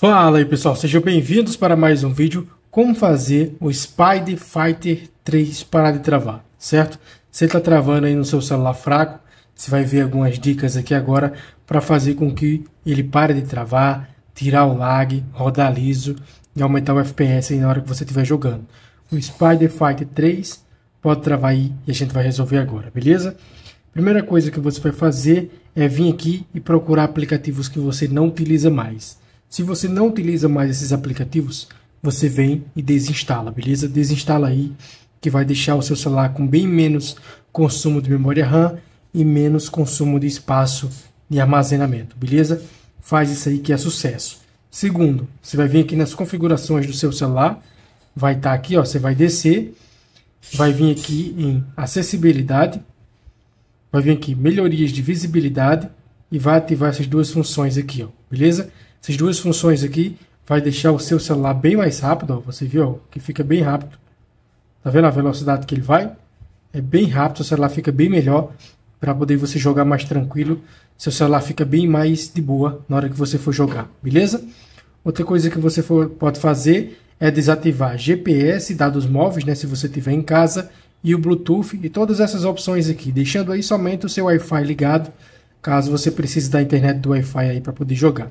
Fala aí pessoal, sejam bem-vindos para mais um vídeo como fazer o Spider Fighter 3 parar de travar, certo? Você está travando aí no seu celular fraco, você vai ver algumas dicas aqui agora para fazer com que ele pare de travar, tirar o lag, rodar liso e aumentar o FPS na hora que você estiver jogando. O Spider Fighter 3 pode travar aí e a gente vai resolver agora, beleza? Primeira coisa que você vai fazer é vir aqui e procurar aplicativos que você não utiliza mais. Se você não utiliza mais esses aplicativos, você vem e desinstala, beleza? Desinstala aí, que vai deixar o seu celular com bem menos consumo de memória RAM e menos consumo de espaço de armazenamento, beleza? Faz isso aí que é sucesso. Segundo, você vai vir aqui nas configurações do seu celular, vai estar tá aqui, ó, você vai descer, vai vir aqui em acessibilidade, vai vir aqui melhorias de visibilidade e vai ativar essas duas funções aqui, ó, beleza? Essas duas funções aqui vai deixar o seu celular bem mais rápido, ó, você viu ó, que fica bem rápido. Tá vendo a velocidade que ele vai? É bem rápido, o celular fica bem melhor para poder você jogar mais tranquilo. Seu celular fica bem mais de boa na hora que você for jogar, beleza? Outra coisa que você for, pode fazer é desativar GPS, dados móveis, né, se você tiver em casa, e o Bluetooth e todas essas opções aqui, deixando aí somente o seu Wi-Fi ligado, caso você precise da internet do Wi-Fi aí para poder jogar.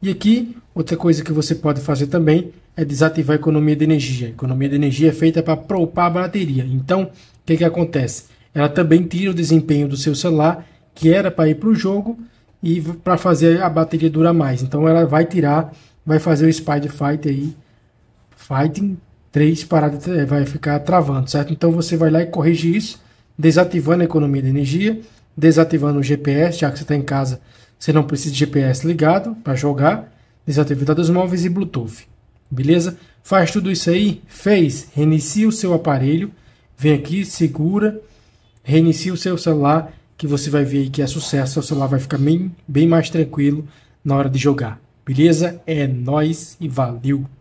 E aqui, outra coisa que você pode fazer também é desativar a economia de energia. A economia de energia é feita para poupar a bateria. Então, o que, que acontece? Ela também tira o desempenho do seu celular, que era para ir para o jogo e para fazer a bateria durar mais. Então, ela vai tirar, vai fazer o Spider Fight aí, Fighting 3 parada, é, vai ficar travando, certo? Então, você vai lá e corrige isso, desativando a economia de energia, desativando o GPS, já que você está em casa você não precisa de GPS ligado para jogar, desativa dados móveis e Bluetooth. Beleza? Faz tudo isso aí? Fez. Reinicia o seu aparelho. Vem aqui, segura, reinicia o seu celular, que você vai ver aí que é sucesso. Seu celular vai ficar bem, bem mais tranquilo na hora de jogar. Beleza? É nós e valeu!